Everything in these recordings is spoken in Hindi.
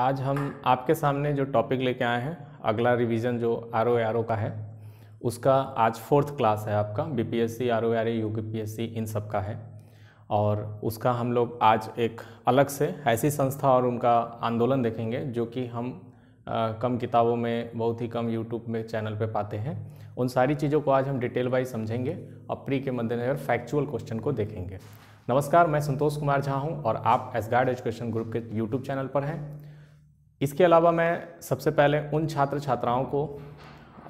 आज हम आपके सामने जो टॉपिक लेके आए हैं अगला रिवीजन जो आर ओ आर ओ का है उसका आज फोर्थ क्लास है आपका B P S C R O R A U P S C इन सब का है और उसका हम लोग आज एक अलग से ऐसी संस्था और उनका आंदोलन देखेंगे जो कि हम आ, कम किताबों में बहुत ही कम यूट्यूब में चैनल पे पाते हैं उन सारी चीज़ों को आज हम डिटेल वाइज समझेंगे और प्री के मद्देनजर फैक्चुअल क्वेश्चन को देखेंगे नमस्कार मैं संतोष कुमार झा हूँ और आप एस गार्ड एजुकेशन ग्रुप के यूट्यूब चैनल पर हैं इसके अलावा मैं सबसे पहले उन छात्र छात्राओं को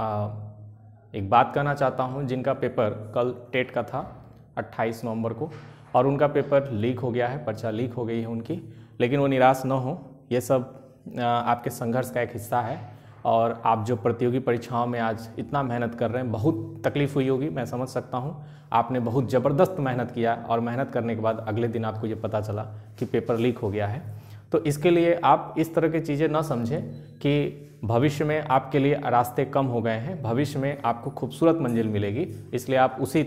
आ, एक बात कहना चाहता हूँ जिनका पेपर कल टेट का था 28 नवंबर को और उनका पेपर लीक हो गया है पर्चा लीक हो गई है उनकी लेकिन वो निराश न हो ये सब आ, आपके संघर्ष का एक हिस्सा है और आप जो प्रतियोगी परीक्षाओं में आज इतना मेहनत कर रहे हैं बहुत तकलीफ़ हुई होगी मैं समझ सकता हूँ आपने बहुत ज़बरदस्त मेहनत किया और मेहनत करने के बाद अगले दिन आपको ये पता चला कि पेपर लीक हो गया है तो इसके लिए आप इस तरह की चीज़ें ना समझें कि भविष्य में आपके लिए रास्ते कम हो गए हैं भविष्य में आपको खूबसूरत मंजिल मिलेगी इसलिए आप उसी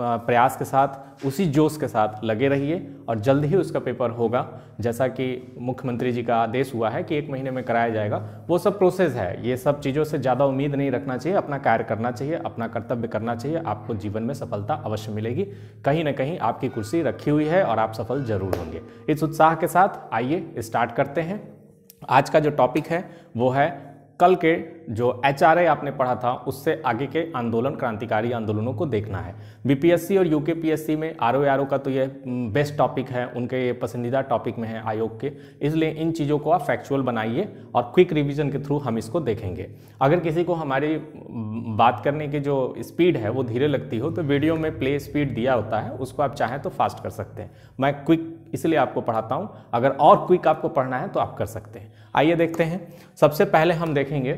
प्रयास के साथ उसी जोश के साथ लगे रहिए और जल्द ही उसका पेपर होगा जैसा कि मुख्यमंत्री जी का आदेश हुआ है कि एक महीने में कराया जाएगा वो सब प्रोसेस है ये सब चीज़ों से ज़्यादा उम्मीद नहीं रखना चाहिए अपना कार्य करना चाहिए अपना कर्तव्य करना चाहिए आपको जीवन में सफलता अवश्य मिलेगी कहीं ना कहीं आपकी कुर्सी रखी हुई है और आप सफल जरूर होंगे इस उत्साह के साथ आइए स्टार्ट करते हैं आज का जो टॉपिक है वो है कल के जो एच आपने पढ़ा था उससे आगे के आंदोलन क्रांतिकारी आंदोलनों को देखना है बीपीएससी और यूकेपीएससी में आर ओ का तो ये बेस्ट टॉपिक है उनके ये पसंदीदा टॉपिक में है आयोग के इसलिए इन चीज़ों को आप फैक्चुअल बनाइए और क्विक रिविजन के थ्रू हम इसको देखेंगे अगर किसी को हमारी बात करने की जो स्पीड है वो धीरे लगती हो तो वीडियो में प्ले स्पीड दिया होता है उसको आप चाहें तो फास्ट कर सकते हैं मैं क्विक इसलिए आपको पढ़ाता हूँ अगर और क्विक आपको पढ़ना है तो आप कर सकते हैं आइए देखते हैं सबसे पहले हम देखेंगे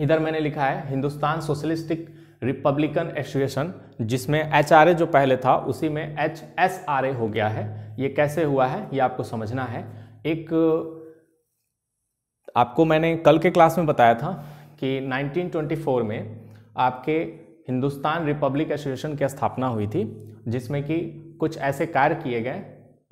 इधर मैंने लिखा है हिंदुस्तान सोशलिस्टिक रिपब्लिकन एसोसिएशन जिसमें एच आर ए जो पहले था उसी में एच एस आर ए हो गया है ये कैसे हुआ है ये आपको समझना है एक आपको मैंने कल के क्लास में बताया था कि 1924 में आपके हिंदुस्तान रिपब्लिक एसोसिएशन की स्थापना हुई थी जिसमें कि कुछ ऐसे कार्य किए गए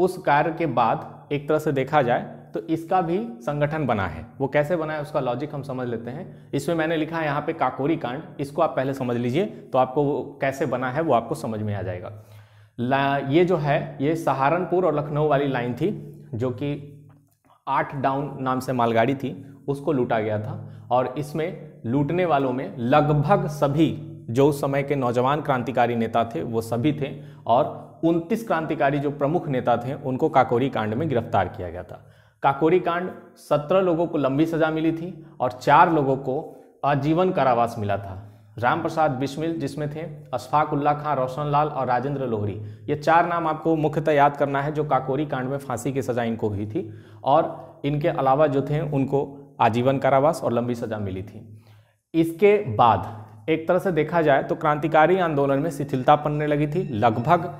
उस कार्य के बाद एक तरह से देखा जाए तो इसका भी संगठन बना है वो कैसे बना है उसका लॉजिक हम समझ लेते हैं इसमें मैंने लिखा है यहाँ पे काकोरी कांड इसको आप पहले समझ लीजिए तो आपको वो कैसे बना है वो आपको समझ में आ जाएगा ये जो है ये सहारनपुर और लखनऊ वाली लाइन थी जो कि आठ डाउन नाम से मालगाड़ी थी उसको लूटा गया था और इसमें लूटने वालों में लगभग सभी जो उस समय के नौजवान क्रांतिकारी नेता थे वो सभी थे और उनतीस क्रांतिकारी जो प्रमुख नेता थे उनको काकोरी कांड में गिरफ्तार किया गया था काकोरी कांड सत्रह लोगों को लंबी सजा मिली थी और चार लोगों को आजीवन कारावास मिला था राम प्रसाद बिस्मिल जिसमें थे अशफाक उल्ला खां रोशन लाल और राजेंद्र लोहरी ये चार नाम आपको मुख्यतः याद करना है जो काकोरी कांड में फांसी की सज़ा इनको हुई थी और इनके अलावा जो थे उनको आजीवन कारावास और लंबी सज़ा मिली थी इसके बाद एक तरह से देखा जाए तो क्रांतिकारी आंदोलन में शिथिलता पड़ने लगी थी लगभग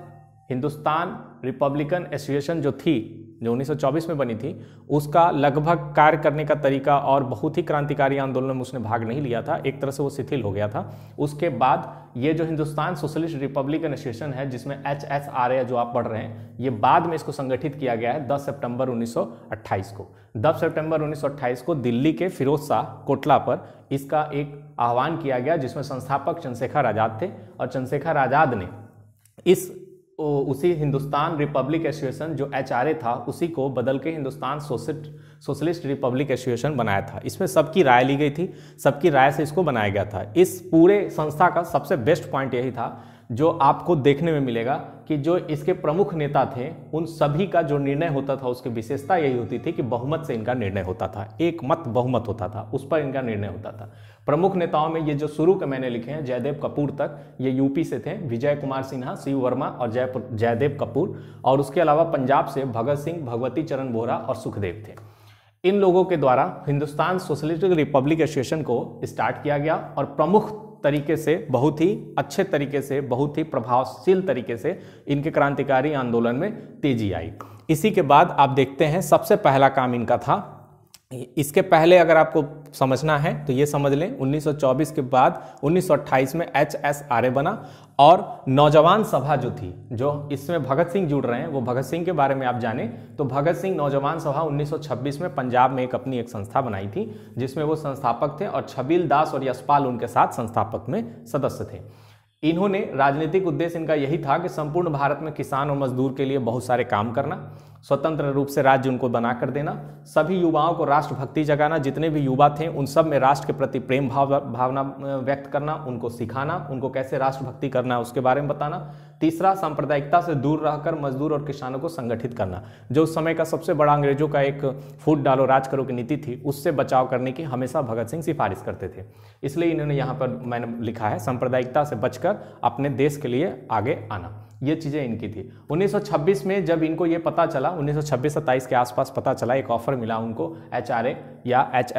हिंदुस्तान रिपब्लिकन एसोसिएशन जो थी जो 1924 में बनी थी उसका लगभग कार्य करने का तरीका और बहुत ही क्रांतिकारी आंदोलन में उसने भाग नहीं लिया था एक तरह से वो शिथिल हो गया था उसके बाद ये जो हिंदुस्तान सोशलिस्ट रिपब्लिकन एसोसिएशन है जिसमें एच एस आर ए जो आप पढ़ रहे हैं ये बाद में इसको संगठित किया गया है 10 सेप्टेम्बर उन्नीस को दस सेप्टेम्बर उन्नीस को दिल्ली के फिरोज शाह कोटला पर इसका एक आह्वान किया गया जिसमें संस्थापक चंद्रशेखर आज़ाद थे और चंद्रशेखर आज़ाद ने इस उसी हिंदुस्तान रिपब्लिक एसोसिएशन जो एच था उसी को बदल के हिंदुस्तान सोशलिस्ट रिपब्लिक एसोसिएशन बनाया था इसमें सबकी राय ली गई थी सबकी राय से इसको बनाया गया था इस पूरे संस्था का सबसे बेस्ट पॉइंट यही था जो आपको देखने में मिलेगा कि जो इसके प्रमुख नेता थे उन सभी का जो निर्णय होता था उसकी विशेषता यही होती थी कि बहुमत से इनका निर्णय होता था एक मत बहुमत होता था उस पर इनका निर्णय होता था प्रमुख नेताओं में ये जो शुरू के मैंने लिखे हैं जयदेव कपूर तक ये यूपी से थे विजय कुमार सिन्हा शिव वर्मा और जयपुर जयदेव कपूर और उसके अलावा पंजाब से भगत सिंह भगवती चरण बोहरा और सुखदेव थे इन लोगों के द्वारा हिंदुस्तान सोशलिस्ट रिपब्लिक एसोसिएशन को स्टार्ट किया गया और प्रमुख तरीके से बहुत ही अच्छे तरीके से बहुत ही प्रभावशील तरीके से इनके क्रांतिकारी आंदोलन में तेजी आई इसी के बाद आप देखते हैं सबसे पहला काम इनका था इसके पहले अगर आपको समझना है तो ये समझ लें 1924 के बाद 1928 में एच एस आर ए बना और नौजवान सभा जो थी जो इसमें भगत सिंह जुड़ रहे हैं वो भगत सिंह के बारे में आप जाने तो भगत सिंह नौजवान सभा 1926 में पंजाब में एक अपनी एक संस्था बनाई थी जिसमें वो संस्थापक थे और छबील दास और यशपाल उनके साथ संस्थापक में सदस्य थे इन्होंने राजनीतिक उद्देश्य इनका यही था कि संपूर्ण भारत में किसान और मजदूर के लिए बहुत सारे काम करना स्वतंत्र रूप से राज्य उनको बनाकर देना सभी युवाओं को राष्ट्रभक्ति जगाना जितने भी युवा थे उन सब में राष्ट्र के प्रति प्रेम भाव भावना व्यक्त करना उनको सिखाना उनको कैसे राष्ट्रभक्ति करना है उसके बारे में बताना तीसरा सांप्रदायिकता से दूर रहकर मजदूर और किसानों को संगठित करना जो उस समय का सबसे बड़ा अंग्रेजों का एक फूट डालो राज करो की नीति थी उससे बचाव करने की हमेशा भगत सिंह सिफारिश करते थे इसलिए इन्होंने यहाँ पर मैंने लिखा है सांप्रदायिकता से बचकर अपने देश के लिए आगे आना ये चीज़ें इनकी थी 1926 में जब इनको ये पता चला 1926 सौ के आसपास पता चला एक ऑफर मिला उनको एच या एच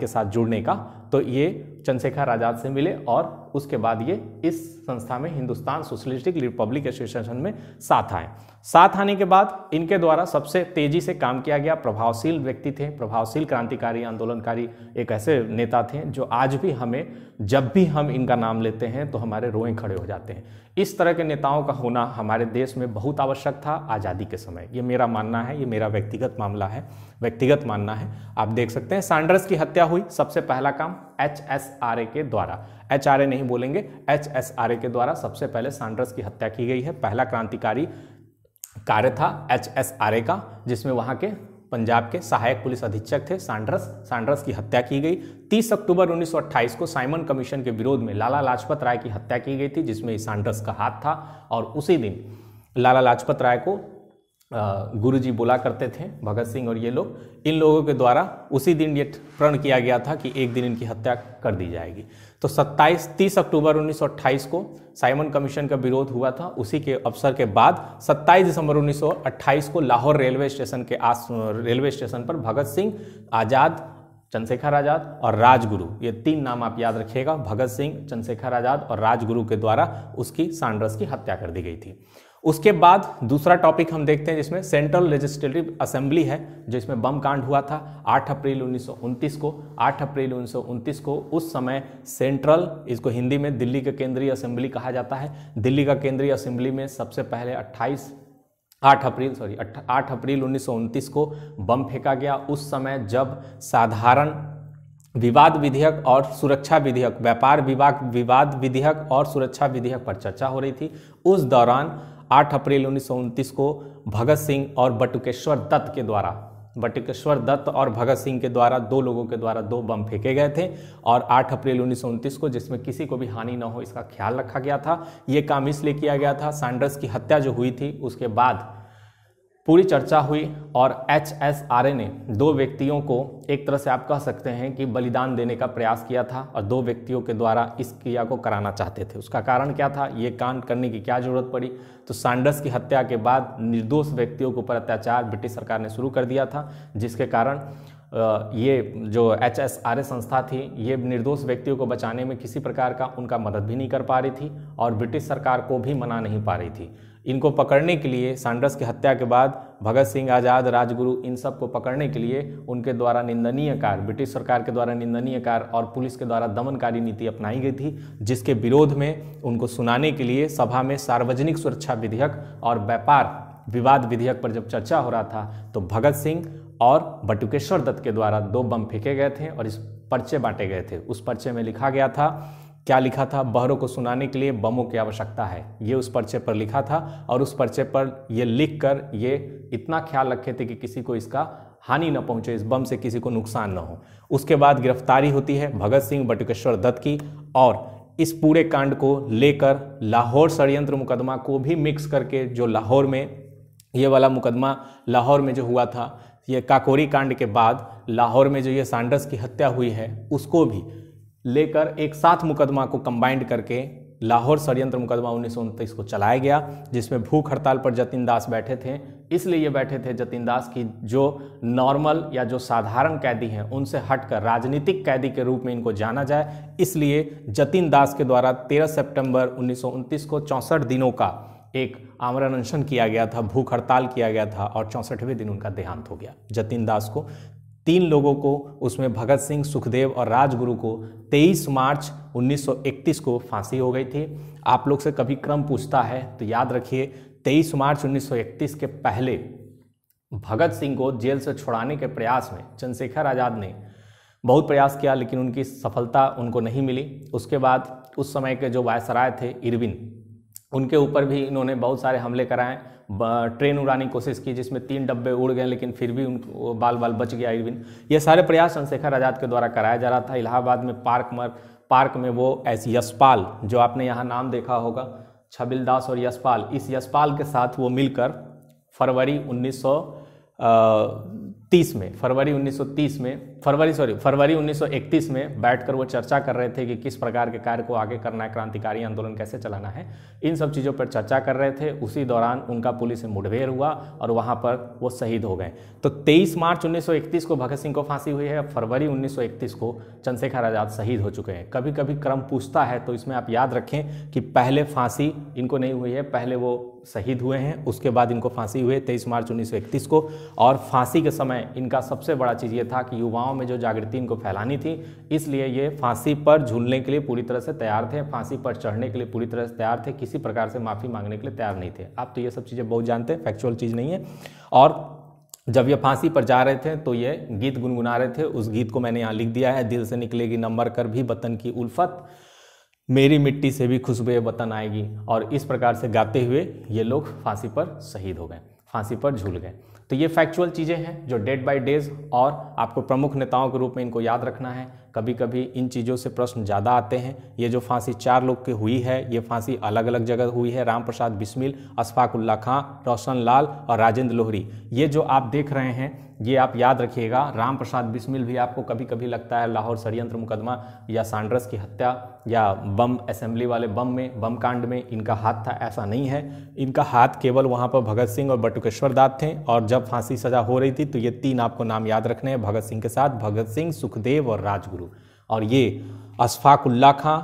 के साथ जुड़ने का तो ये चंद्रशेखर आज़ाद से मिले और उसके बाद ये इस संस्था में हिंदुस्तान सोशलिस्टिक रिपब्लिक एसोसिएशन में साथ आए साथ आने के बाद इनके द्वारा सबसे तेजी से काम किया गया प्रभावशील व्यक्ति थे प्रभावशील क्रांतिकारी आंदोलनकारी एक ऐसे नेता थे जो आज भी हमें जब भी हम इनका नाम लेते हैं तो हमारे रोएं खड़े हो जाते हैं इस तरह के नेताओं का होना हमारे देश में बहुत आवश्यक था आज़ादी के समय ये मेरा मानना है ये मेरा व्यक्तिगत मामला है व्यक्तिगत मानना है आप देख सकते हैं सैंडर्स की हत्या हुई सबसे पहला काम एच एस आर ए के द्वारा एच आर ए नहीं बोलेंगे एच एस आर ए के द्वारा सबसे पहले सैंडर्स की हत्या की गई है पहला क्रांतिकारी कार्य था एच एस आर ए का जिसमें वहाँ के पंजाब के सहायक पुलिस अधीक्षक थे सांड्रस सांड्रस की हत्या की गई 30 अक्टूबर 1928 को साइमन कमीशन के विरोध में लाला लाजपत राय की हत्या की गई थी जिसमें सांड्रस का हाथ था और उसी दिन लाला लाजपत राय को गुरु जी बोला करते थे भगत सिंह और ये लोग इन लोगों के द्वारा उसी दिन ये प्रण किया गया था कि एक दिन इनकी हत्या कर दी जाएगी तो 27 30 अक्टूबर 1928 को साइमन कमीशन का विरोध हुआ था उसी के अवसर के बाद 27 दिसंबर 1928 को लाहौर रेलवे स्टेशन के आस रेलवे स्टेशन पर भगत सिंह आज़ाद चंद्रशेखर आज़ाद और राजगुरु ये तीन नाम आप याद रखिएगा भगत सिंह चंद्रशेखर आज़ाद और राजगुरु के द्वारा उसकी सांड्रस की हत्या कर दी गई थी उसके बाद दूसरा टॉपिक हम देखते हैं जिसमें सेंट्रल लेजिस्लेटिव असेंबली है जिसमें बम कांड हुआ था 8 अप्रैल उन्नीस को 8 अप्रैल उन्नीस को उस समय सेंट्रल इसको हिंदी में दिल्ली का केंद्रीय असेंबली कहा जाता है दिल्ली का केंद्रीय असेंबली में सबसे पहले 28 8 अप्रैल सॉरी 8 अप्रैल उन्नीस को बम फेंका गया उस समय जब साधारण विवाद विधेयक और सुरक्षा विधेयक व्यापार विवाद विवाद विधेयक और सुरक्षा विधेयक पर चर्चा हो रही थी उस दौरान 8 अप्रैल उन्नीस को भगत सिंह और बटुकेश्वर दत्त के द्वारा बटुकेश्वर दत्त और भगत सिंह के द्वारा दो लोगों के द्वारा दो बम फेंके गए थे और 8 अप्रैल उन्नीस को जिसमें किसी को भी हानि ना हो इसका ख्याल रखा गया था ये काम इसलिए किया गया था सैंडर्स की हत्या जो हुई थी उसके बाद पूरी चर्चा हुई और एच एस आर ए ने दो व्यक्तियों को एक तरह से आप कह सकते हैं कि बलिदान देने का प्रयास किया था और दो व्यक्तियों के द्वारा इस क्रिया को कराना चाहते थे उसका कारण क्या था ये कांड करने की क्या ज़रूरत पड़ी तो सैंडर्स की हत्या के बाद निर्दोष व्यक्तियों के ऊपर अत्याचार ब्रिटिश सरकार ने शुरू कर दिया था जिसके कारण ये जो एच एस आर एस संस्था थी ये निर्दोष व्यक्तियों को बचाने में किसी प्रकार का उनका मदद भी नहीं कर पा रही थी और ब्रिटिश सरकार को भी मना नहीं पा रही थी इनको पकड़ने के लिए सैंडर्स की हत्या के बाद भगत सिंह आज़ाद राजगुरु इन सब को पकड़ने के लिए उनके द्वारा निंदनीय कार्य ब्रिटिश सरकार के द्वारा निंदनीय कार्य और पुलिस के द्वारा दमनकारी नीति अपनाई गई थी जिसके विरोध में उनको सुनाने के लिए सभा में सार्वजनिक सुरक्षा विधेयक और व्यापार विवाद विधेयक पर जब चर्चा हो रहा था तो भगत सिंह और बटुकेश्वर दत्त के द्वारा दो बम फेंके गए थे और इस पर्चे बांटे गए थे उस पर्चे में लिखा गया था क्या लिखा था बहरों को सुनाने के लिए बमों की आवश्यकता है ये उस पर्चे पर लिखा था और उस पर्चे पर ये लिख कर ये इतना ख्याल रखे थे कि किसी को इसका हानि न पहुंचे इस बम से किसी को नुकसान न हो उसके बाद गिरफ्तारी होती है भगत सिंह बटुकेश्वर दत्त की और इस पूरे कांड को लेकर लाहौर षडयंत्र मुकदमा को भी मिक्स करके जो लाहौर में ये वाला मुकदमा लाहौर में जो हुआ था ये काकोरी कांड के बाद लाहौर में जो ये सांडर्स की हत्या हुई है उसको भी लेकर एक साथ मुकदमा को कंबाइंड करके लाहौर षडयंत्र मुकदमा उन्नीस को चलाया गया जिसमें भूख हड़ताल पर जतिन दास बैठे थे इसलिए ये बैठे थे जतिन दास की जो नॉर्मल या जो साधारण कैदी हैं उनसे हटकर राजनीतिक कैदी के रूप में इनको जाना जाए इसलिए जतिन दास के द्वारा 13 सितंबर उन्नीस को चौंसठ दिनों का एक आमरण अनशन किया गया था भूख हड़ताल किया गया था और चौंसठवें दिन उनका देहांत हो गया जतिन दास को तीन लोगों को उसमें भगत सिंह सुखदेव और राजगुरु को 23 मार्च 1931 को फांसी हो गई थी आप लोग से कभी क्रम पूछता है तो याद रखिए 23 मार्च 1931 के पहले भगत सिंह को जेल से छुड़ाने के प्रयास में चंद्रशेखर आज़ाद ने बहुत प्रयास किया लेकिन उनकी सफलता उनको नहीं मिली उसके बाद उस समय के जो वायसराय थे इरविन उनके ऊपर भी इन्होंने बहुत सारे हमले कराए ट्रेन उड़ाने की कोशिश की जिसमें तीन डब्बे उड़ गए लेकिन फिर भी उनको बाल बाल बच गया इरविन ये सारे प्रयास चंद्रशेखर आज़ाद के द्वारा कराया जा रहा था इलाहाबाद में पार्क मर पार्क में वो एस यशपाल जो आपने यहाँ नाम देखा होगा छबिल दास और यशपाल इस यशपाल के साथ वो मिलकर फरवरी उन्नीस 1930 में फरवरी 1930 में फरवरी सॉरी फरवरी 1931 में बैठकर वो चर्चा कर रहे थे कि किस प्रकार के कार्य को आगे करना है क्रांतिकारी आंदोलन कैसे चलाना है इन सब चीज़ों पर चर्चा कर रहे थे उसी दौरान उनका पुलिस से मुठभेड़ हुआ और वहाँ पर वो शहीद हो गए तो 23 मार्च 1931 को भगत सिंह को फांसी हुई है फरवरी 1931 को चंद्रशेखर आज़ाद शहीद हो चुके हैं कभी कभी क्रम पूछता है तो इसमें आप याद रखें कि पहले फांसी इनको नहीं हुई है पहले वो शहीद हुए हैं उसके बाद इनको फांसी हुए तेईस मार्च 1931 को और फांसी के समय इनका सबसे बड़ा चीज़ ये था कि युवाओं में जो जागृति इनको फैलानी थी इसलिए ये फांसी पर झूलने के लिए पूरी तरह से तैयार थे फांसी पर चढ़ने के लिए पूरी तरह से तैयार थे किसी प्रकार से माफ़ी मांगने के लिए तैयार नहीं थे आप तो ये सब चीज़ें बहुत जानते हैं फैक्चुअल चीज़ नहीं है और जब ये फांसी पर जा रहे थे तो ये गीत गुनगुना रहे थे उस गीत को मैंने यहाँ लिख दिया है दिल से निकलेगी नंबर कर भी वतन की उल्फत मेरी मिट्टी से भी खुशबू वतन आएगी और इस प्रकार से गाते हुए ये लोग फांसी पर शहीद हो गए फांसी पर झूल गए तो ये फैक्चुअल चीज़ें हैं जो डेट बाय डेज और आपको प्रमुख नेताओं के रूप में इनको याद रखना है कभी कभी इन चीज़ों से प्रश्न ज़्यादा आते हैं ये जो फांसी चार लोग की हुई है ये फांसी अलग अलग जगह हुई है राम प्रसाद बिस्मिल अशफाकुल्ला खां रोशन लाल और राजेंद्र लोहरी ये जो आप देख रहे हैं ये आप याद रखिएगा राम प्रसाद बिस्मिल भी आपको कभी कभी लगता है लाहौर षडयंत्र मुकदमा या सांड्रस की हत्या या बम असेंबली वाले बम में बम कांड में इनका हाथ था ऐसा नहीं है इनका हाथ केवल वहाँ पर भगत सिंह और बटुकेश्वर दाद थे और जब जब फांसी सजा हो रही थी तो ये तीन आपको नाम याद रखने हैं भगत सिंह के साथ भगत सिंह सुखदेव और राजगुरु और ये अशफाक उल्ला खां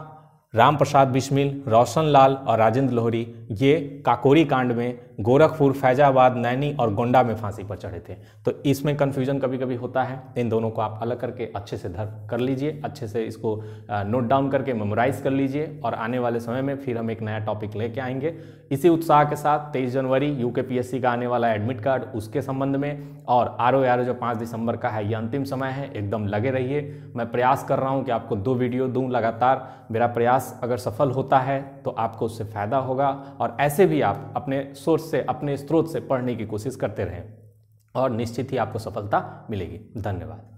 राम प्रसाद बिस्मिल रोशन लाल और राजेंद्र लोहरी ये काकोरी कांड में गोरखपुर फैजाबाद नैनी और गोंडा में फांसी पर चढ़े थे तो इसमें कन्फ्यूजन कभी कभी होता है इन दोनों को आप अलग करके अच्छे से धर कर लीजिए अच्छे से इसको नोट डाउन करके मेमोराइज कर लीजिए और आने वाले समय में फिर हम एक नया टॉपिक लेके आएंगे इसी उत्साह के साथ तेईस जनवरी यू का आने वाला एडमिट कार्ड उसके संबंध में और आर ओ जो पाँच दिसंबर का है ये अंतिम समय है एकदम लगे रहिए मैं प्रयास कर रहा हूँ कि आपको दो वीडियो दूँ लगातार मेरा प्रयास अगर सफल होता है तो आपको उससे फ़ायदा होगा और ऐसे भी आप अपने सोर्स से अपने स्रोत से पढ़ने की कोशिश करते रहें और निश्चित ही आपको सफलता मिलेगी धन्यवाद